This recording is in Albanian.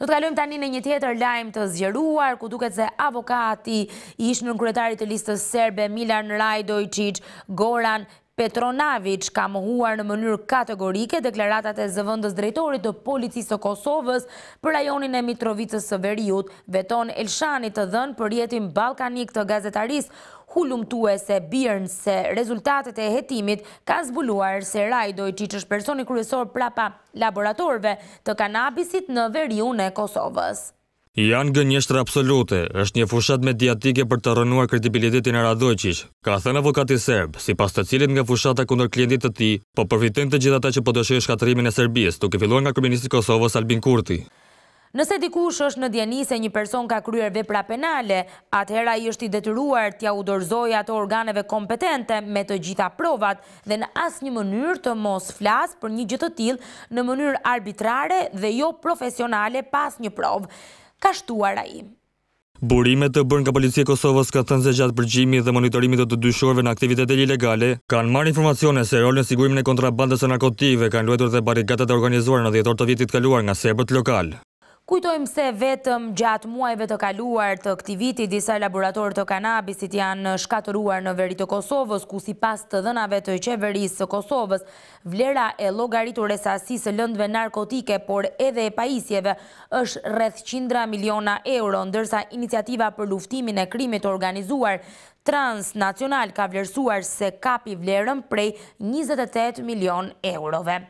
Do të kalujmë tani në një tjetër lajmë të zgjeruar, ku duket se avokati ishë në kuretarit të listës serbe, Milan Rajdojqic, Goran, Petronavic ka mëhuar në mënyrë kategorike deklaratat e zëvëndës drejtorit të policisë të Kosovës për rajonin e Mitrovicës së Veriut, veton Elshani të dhënë për jetin balkanik të gazetaris hullumtue se birën se rezultatet e jetimit ka zbuluar se rajdoj që që shpersoni personi kryesor prapa laboratorve të kanabisit në Veriun e Kosovës. Janë gënjështër absolute, është një fushat mediatike për të rënuar kredibilitetin e Radojqish, ka thënë avokati Serbë, si pas të cilin nga fushata kundër klientit të ti, po përfitin të gjitha ta që podëshojë shkatërimin e Serbis, tuk e filluar nga Kriministri Kosovës Albin Kurti. Nëse dikush është në djeni se një person ka kryer vepra penale, atëhera i është i detyruar tja u dorzoj ato organeve kompetente me të gjitha provat dhe në asë një mënyrë të mos flasë për një gjithë të tilë në mënyrë arbitrare dhe jo profesionale pas një provë ka shtuar a i. Burimet të bërnë ka policie Kosovës ka thënë se gjatë përgjimi dhe monitorimit të të dyshorve në aktivitet e ilegale, kanë marrë informacione se rolën e sigurimin e kontrabandës e narkotive, kanë luetur dhe barigatët e organizuar në djetor të vitit kaluar nga sebet lokal. Kujtojmë se vetëm gjatë muajve të kaluar të këti viti, disa laborator të kanabisit janë shkatoruar në veri të Kosovës, ku si pas të dënave të qeverisë të Kosovës, vlera e logaritur e sasisë lëndve narkotike, por edhe e pajisjeve është rreth 100 miliona euro, ndërsa iniciativa për luftimin e krimit organizuar transnacional ka vlerësuar se kapi vlerën prej 28 milion eurove.